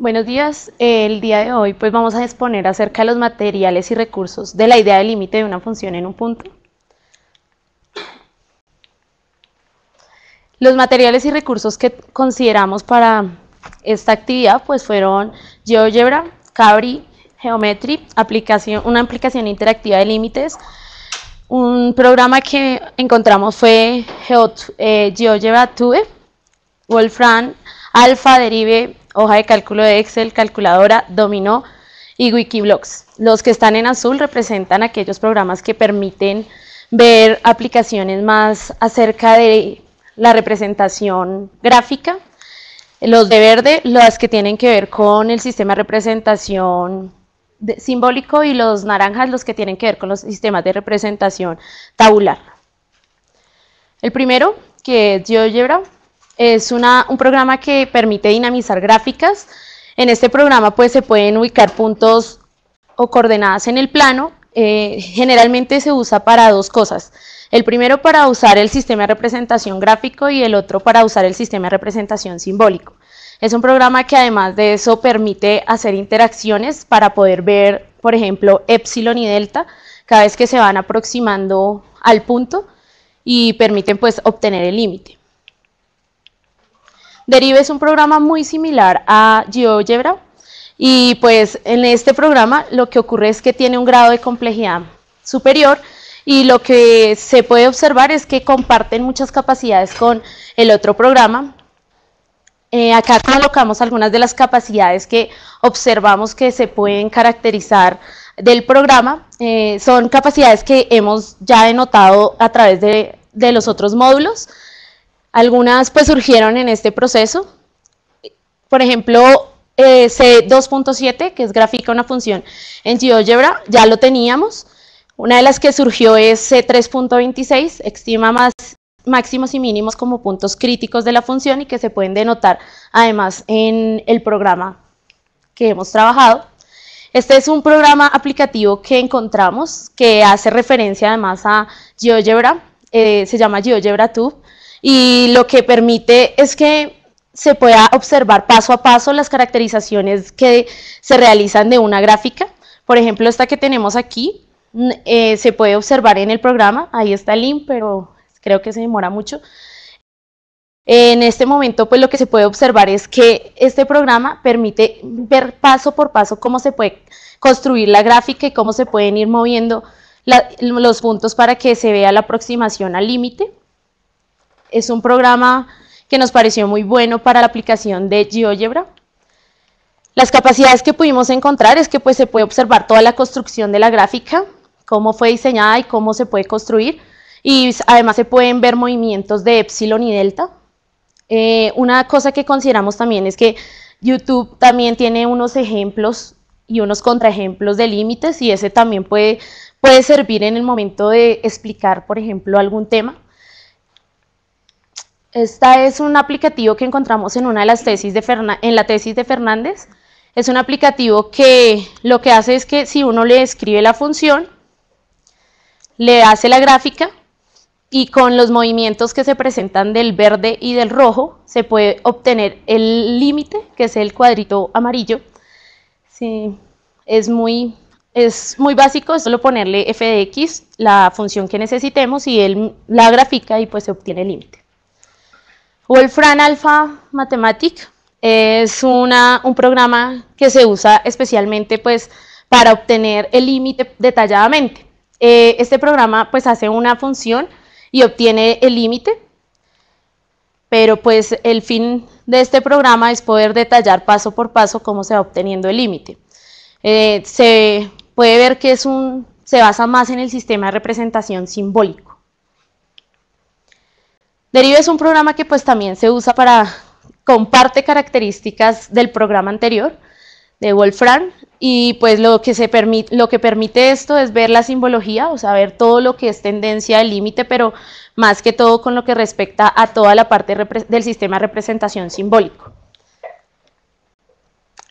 Buenos días, el día de hoy pues vamos a exponer acerca de los materiales y recursos de la idea de límite de una función en un punto. Los materiales y recursos que consideramos para esta actividad pues fueron GeoGebra, Cabri, Geometry, aplicación, una aplicación interactiva de límites, un programa que encontramos fue eh, GeoGebra 2, e, Wolfram, Alpha Derive hoja de cálculo de Excel, calculadora, dominó y Wikiblogs. Los que están en azul representan aquellos programas que permiten ver aplicaciones más acerca de la representación gráfica. Los de verde, los que tienen que ver con el sistema de representación simbólico y los naranjas, los que tienen que ver con los sistemas de representación tabular. El primero, que es GeoGebra, es un programa que permite dinamizar gráficas. En este programa pues se pueden ubicar puntos o coordenadas en el plano. Eh, generalmente se usa para dos cosas. El primero para usar el sistema de representación gráfico y el otro para usar el sistema de representación simbólico. Es un programa que además de eso permite hacer interacciones para poder ver, por ejemplo, epsilon y delta cada vez que se van aproximando al punto y permiten pues obtener el límite. Derive es un programa muy similar a GeoGebra y pues en este programa lo que ocurre es que tiene un grado de complejidad superior y lo que se puede observar es que comparten muchas capacidades con el otro programa. Eh, acá colocamos algunas de las capacidades que observamos que se pueden caracterizar del programa. Eh, son capacidades que hemos ya denotado a través de los otros módulos. Algunas pues surgieron en este proceso. Por ejemplo, eh, C2.7, que es gráfica una función en GeoGebra, ya lo teníamos. Una de las que surgió es C3.26, estima más máximos y mínimos como puntos críticos de la función y que se pueden denotar además en el programa que hemos trabajado. Este es un programa aplicativo que encontramos que hace referencia además a GeoGebra, eh, se llama GeoGebra y lo que permite es que se pueda observar paso a paso las caracterizaciones que se realizan de una gráfica. Por ejemplo, esta que tenemos aquí mm, eh, se puede observar en el programa, ahí está el link, pero creo que se demora mucho. En este momento, pues lo que se puede observar es que este programa permite ver paso por paso cómo se puede construir la gráfica y cómo se pueden ir moviendo los puntos para que se vea la aproximación al límite. Es un programa que nos pareció muy bueno para la aplicación de GeoGebra. Las capacidades que pudimos encontrar es que pues, se puede observar toda la construcción de la gráfica, cómo fue diseñada y cómo se puede construir. Y además se pueden ver movimientos de epsilon y delta. Eh, una cosa que consideramos también es que YouTube también tiene unos ejemplos y unos contraejemplos de límites y ese también puede, puede servir en el momento de explicar, por ejemplo, algún tema. Esta es un aplicativo que encontramos en una de las tesis de la tesis de Fernández. Es un aplicativo que lo que hace es que si uno le escribe la función, le hace la gráfica y con los movimientos que se presentan del verde y del rojo se puede obtener el límite, que es el cuadrito amarillo. Sí, es muy es muy básico, solo ponerle f de x, la función que necesitemos y él la grafica y pues se obtiene el límite. Wolfram Alpha Mathematic es una, un programa que se usa especialmente pues, para obtener el límite detalladamente. Eh, este programa pues, hace una función y obtiene el límite, pero pues, el fin de este programa es poder detallar paso por paso cómo se va obteniendo el límite. Eh, se puede ver que es un, se basa más en el sistema de representación simbólico. Derive es un programa que pues también se usa para, comparte características del programa anterior, de Wolfram, y pues lo que, se permite, lo que permite esto es ver la simbología, o sea, ver todo lo que es tendencia del límite, pero más que todo con lo que respecta a toda la parte del sistema de representación simbólico.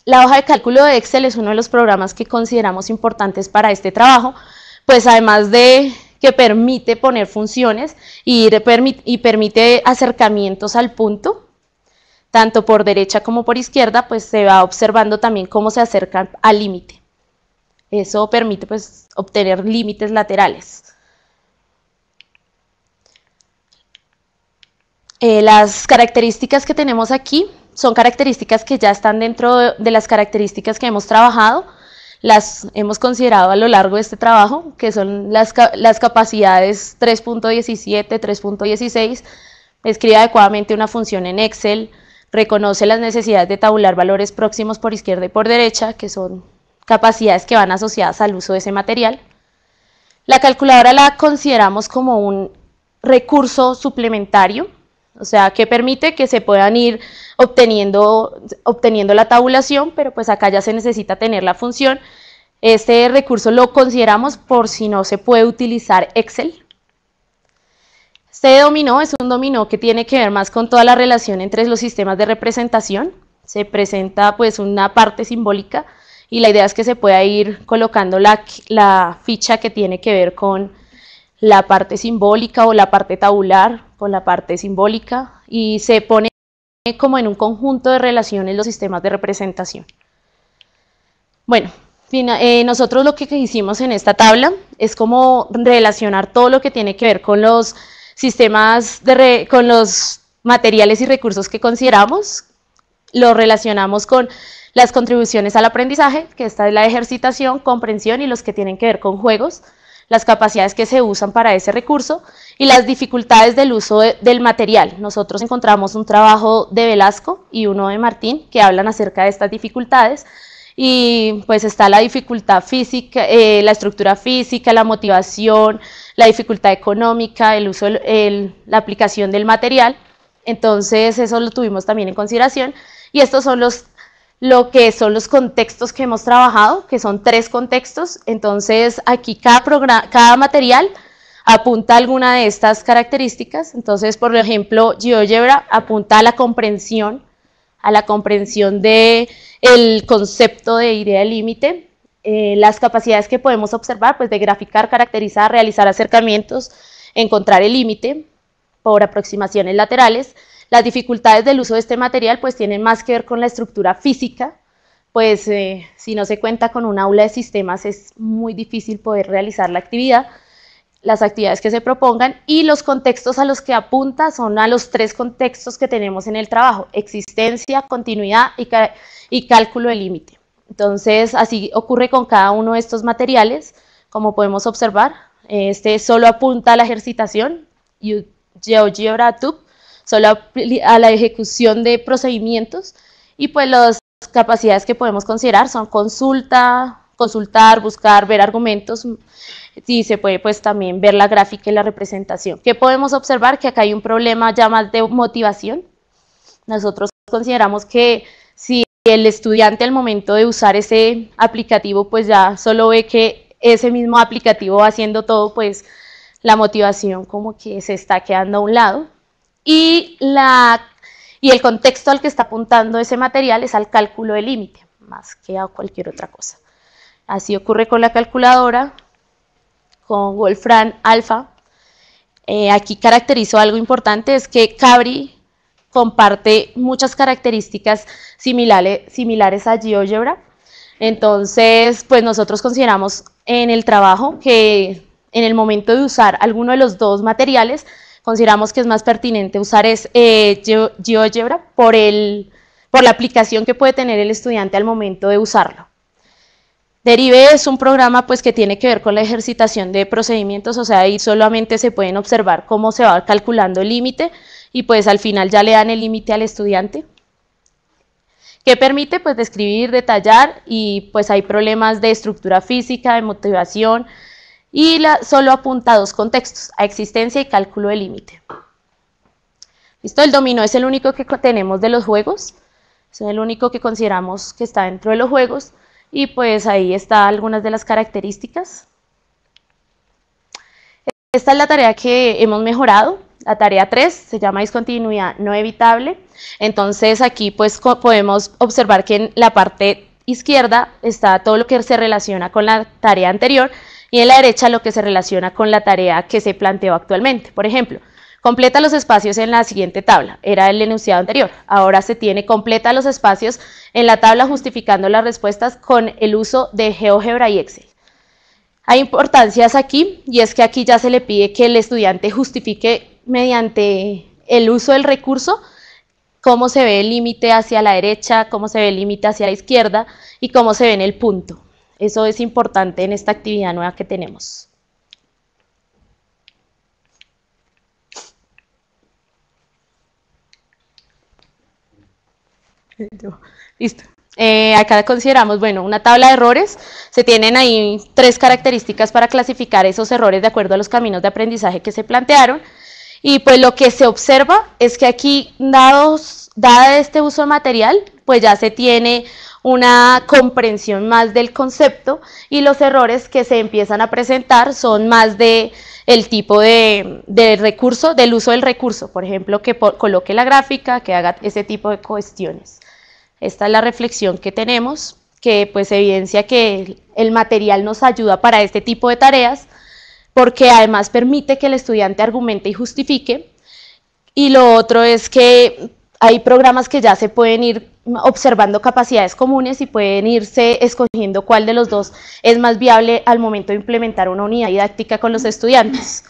La hoja de cálculo de Excel es uno de los programas que consideramos importantes para este trabajo, pues además de que permite poner funciones y, permite acercamientos al punto, tanto por derecha como por izquierda, pues se va observando también cómo se acercan al límite. Eso permite pues, obtener límites laterales. Eh, las características que tenemos aquí son características que ya están dentro de las características que hemos trabajado, las hemos considerado a lo largo de este trabajo, que son las, capacidades 3.17, 3.16, escribe adecuadamente una función en Excel, reconoce las necesidades de tabular valores próximos por izquierda y por derecha, que son capacidades que van asociadas al uso de ese material. La calculadora la consideramos como un recurso suplementario, o sea, que permite que se puedan ir obteniendo, obteniendo la tabulación, pero pues acá ya se necesita tener la función. Este recurso lo consideramos por si no se puede utilizar Excel. Este dominó es un dominó que tiene que ver más con toda la relación entre los sistemas de representación. Se presenta pues una parte simbólica y la idea es que se pueda ir colocando la, la ficha que tiene que ver con la parte simbólica o la parte tabular con la parte simbólica y se pone como en un conjunto de relaciones los sistemas de representación. Bueno, eh, nosotros lo que hicimos en esta tabla es como relacionar todo lo que tiene que ver con los sistemas, con los materiales y recursos que consideramos, lo relacionamos con las contribuciones al aprendizaje, que esta es la ejercitación, comprensión y los que tienen que ver con juegos, las capacidades que se usan para ese recurso y las dificultades del uso del material. Nosotros encontramos un trabajo de Velasco y uno de Martín que hablan acerca de estas dificultades y pues está la dificultad física, eh, la estructura física, la motivación, la dificultad económica, el uso, la aplicación del material. Entonces eso lo tuvimos también en consideración y estos son los lo que son los contextos que hemos trabajado, que son tres contextos. Entonces, aquí cada, material apunta alguna de estas características. Entonces, por ejemplo, GeoGebra apunta a la comprensión, a la comprensión del el concepto de idea límite, eh, las capacidades que podemos observar, pues de graficar, caracterizar, realizar acercamientos, encontrar el límite por aproximaciones laterales, las dificultades del uso de este material pues tienen más que ver con la estructura física, pues eh, si no se cuenta con un aula de sistemas es muy difícil poder realizar la actividad, las actividades que se propongan y los contextos a los que apunta son a los tres contextos que tenemos en el trabajo, existencia, continuidad y, cálculo de límite. Entonces así ocurre con cada uno de estos materiales, como podemos observar, este solo apunta a la ejercitación, GeoGebra solo a la ejecución de procedimientos y pues las capacidades que podemos considerar son consulta, consultar, buscar, ver argumentos y se puede pues también ver la gráfica y la representación. ¿Qué podemos observar? Que acá hay un problema ya más de motivación. Nosotros consideramos que si el estudiante al momento de usar ese aplicativo pues ya solo ve que ese mismo aplicativo haciendo todo pues la motivación como que se está quedando a un lado y, y el contexto al que está apuntando ese material es al cálculo de límite, más que a cualquier otra cosa. Así ocurre con la calculadora, con Wolfram Alpha. Eh, aquí caracterizo algo importante, es que Cabri comparte muchas características similares, similares a GeoGebra. Entonces, pues nosotros consideramos en el trabajo que en el momento de usar alguno de los dos materiales, consideramos que es más pertinente usar eh, GeoGebra por, el, por la aplicación que puede tener el estudiante al momento de usarlo. Derive es un programa pues, que tiene que ver con la ejercitación de procedimientos, o sea, ahí solamente se pueden observar cómo se va calculando el límite y pues al final ya le dan el límite al estudiante. que permite? Pues describir, detallar y pues hay problemas de estructura física, de motivación, y solo apunta a dos contextos, a existencia y cálculo de límite. ¿Listo? El dominó es el único que tenemos de los juegos, es el único que consideramos que está dentro de los juegos y pues ahí están algunas de las características. Esta es la tarea que hemos mejorado, la tarea 3 se llama discontinuidad no evitable, entonces aquí pues podemos observar que en la parte izquierda está todo lo que se relaciona con la tarea anterior y en la derecha lo que se relaciona con la tarea que se planteó actualmente. Por ejemplo, completa los espacios en la siguiente tabla, era el enunciado anterior. Ahora se tiene completa los espacios en la tabla justificando las respuestas con el uso de GeoGebra y Excel. Hay importancias aquí y es que aquí ya se le pide que el estudiante justifique mediante el uso del recurso cómo se ve el límite hacia la derecha, cómo se ve el límite hacia la izquierda y cómo se ve en el punto. Eso es importante en esta actividad nueva que tenemos. Listo. Eh, acá consideramos, bueno, una tabla de errores. Se tienen ahí tres características para clasificar esos errores de acuerdo a los caminos de aprendizaje que se plantearon. Y pues lo que se observa es que aquí, dados, dada este uso de material, pues ya se tiene una comprensión más del concepto y los errores que se empiezan a presentar son más de el tipo de, recurso, del uso del recurso, por ejemplo, que coloque la gráfica, que haga ese tipo de cuestiones. Esta es la reflexión que tenemos, que pues evidencia que el material nos ayuda para este tipo de tareas, porque además permite que el estudiante argumente y justifique, y lo otro es que hay programas que ya se pueden ir observando capacidades comunes y pueden irse escogiendo cuál de los dos es más viable al momento de implementar una unidad didáctica con los estudiantes.